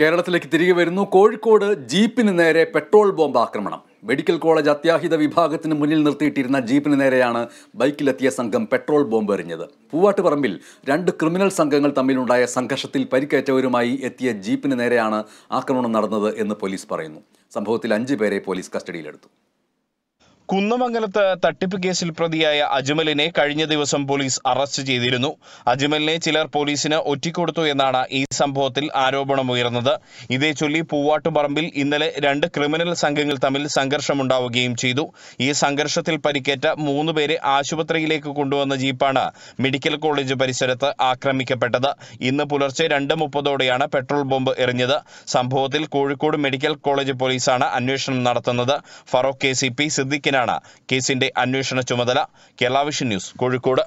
കേരളത്തിലേക്ക് തിരികെ വരുന്നു കോഴിക്കോട് ജീപ്പിന് നേരെ പെട്രോൾ ബോംബ് ആക്രമണം മെഡിക്കൽ കോളേജ് അത്യാഹിത വിഭാഗത്തിന് മുന്നിൽ നിർത്തിയിട്ടിരുന്ന ജീപ്പിന് നേരെയാണ് ബൈക്കിലെത്തിയ സംഘം പെട്രോൾ ബോംബ് എറിഞ്ഞത് പൂവാട്ടുപറമ്പിൽ രണ്ട് ക്രിമിനൽ സംഘങ്ങൾ തമ്മിലുണ്ടായ സംഘർഷത്തിൽ പരിക്കേറ്റവരുമായി എത്തിയ ജീപ്പിന് നേരെയാണ് ആക്രമണം നടന്നത് എന്ന് പോലീസ് പറയുന്നു സംഭവത്തിൽ അഞ്ചു പേരെ പോലീസ് കസ്റ്റഡിയിലെടുത്തു കുന്നമംഗലത്ത് തട്ടിപ്പ് കേസിൽ പ്രതിയായ അജ്മലിനെ കഴിഞ്ഞ ദിവസം പോലീസ് അറസ്റ്റ് ചെയ്തിരുന്നു അജ്മലിനെ ചിലർ പോലീസിന് ഒറ്റിക്കൊടുത്തു എന്നാണ് ഈ സംഭവത്തിൽ ആരോപണമുയർന്നത് ഇതേ ചൊല്ലി പൂവാട്ടുപറമ്പിൽ ഇന്നലെ രണ്ട് ക്രിമിനൽ സംഘങ്ങൾ തമ്മിൽ സംഘർഷമുണ്ടാവുകയും ചെയ്തു ഈ സംഘർഷത്തിൽ പരിക്കേറ്റ മൂന്നുപേരെ ആശുപത്രിയിലേക്ക് കൊണ്ടുവന്ന ജീപ്പാണ് മെഡിക്കൽ കോളേജ് പരിസരത്ത് ആക്രമിക്കപ്പെട്ടത് ഇന്ന് പുലർച്ചെ രണ്ട് മുപ്പതോടെയാണ് പെട്രോൾ ബോംബ് എറിഞ്ഞത് സംഭവത്തിൽ കോഴിക്കോട് മെഡിക്കൽ കോളേജ് പോലീസാണ് അന്വേഷണം നടത്തുന്നത് ഫറോക്ക് കെ സി പി സിദ്ദിഖിനാണ് എന്നിവർക്കെതിരെയാണ് കേസിന്റെ അന്വേഷണ ചുമതല കേരള വിഷൻ ന്യൂസ് കോഴിക്കോട്